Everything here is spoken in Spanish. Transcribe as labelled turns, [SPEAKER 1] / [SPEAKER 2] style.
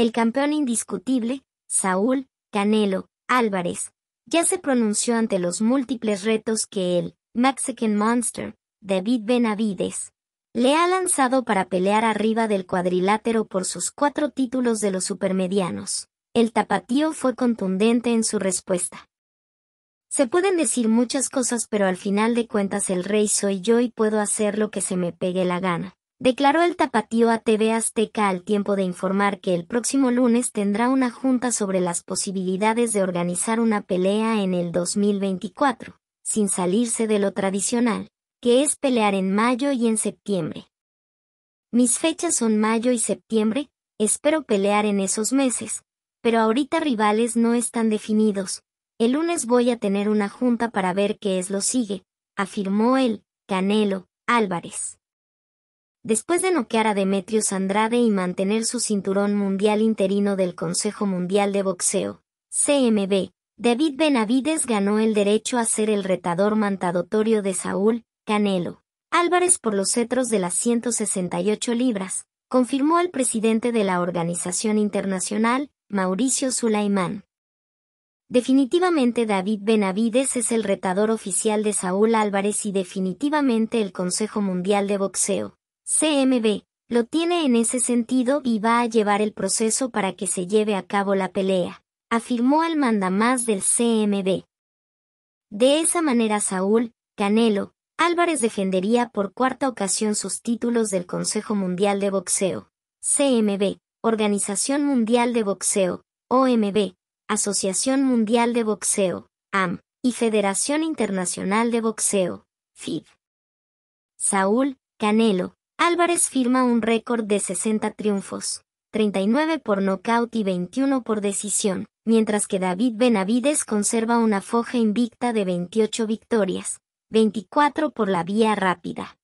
[SPEAKER 1] El campeón indiscutible, Saúl, Canelo, Álvarez, ya se pronunció ante los múltiples retos que el Mexican Monster, David Benavides, le ha lanzado para pelear arriba del cuadrilátero por sus cuatro títulos de los supermedianos. El tapatío fue contundente en su respuesta. Se pueden decir muchas cosas pero al final de cuentas el rey soy yo y puedo hacer lo que se me pegue la gana declaró el tapatío a TV Azteca al tiempo de informar que el próximo lunes tendrá una junta sobre las posibilidades de organizar una pelea en el 2024, sin salirse de lo tradicional, que es pelear en mayo y en septiembre. Mis fechas son mayo y septiembre, espero pelear en esos meses, pero ahorita rivales no están definidos. El lunes voy a tener una junta para ver qué es lo sigue, afirmó el Canelo Álvarez. Después de noquear a Demetrios Andrade y mantener su cinturón mundial interino del Consejo Mundial de Boxeo, CMB, David Benavides ganó el derecho a ser el retador mantadotorio de Saúl, Canelo. Álvarez por los cetros de las 168 libras, confirmó el presidente de la organización internacional, Mauricio Sulaimán. Definitivamente David Benavides es el retador oficial de Saúl Álvarez y definitivamente el Consejo Mundial de Boxeo, CMB, lo tiene en ese sentido y va a llevar el proceso para que se lleve a cabo la pelea, afirmó al mandamás del CMB. De esa manera Saúl, Canelo, Álvarez defendería por cuarta ocasión sus títulos del Consejo Mundial de Boxeo, CMB, Organización Mundial de Boxeo, OMB, Asociación Mundial de Boxeo, AM, y Federación Internacional de Boxeo, FIB. Saúl, Canelo, Álvarez firma un récord de 60 triunfos, 39 por nocaut y 21 por decisión, mientras que David Benavides conserva una foja invicta de 28 victorias, 24 por la vía rápida.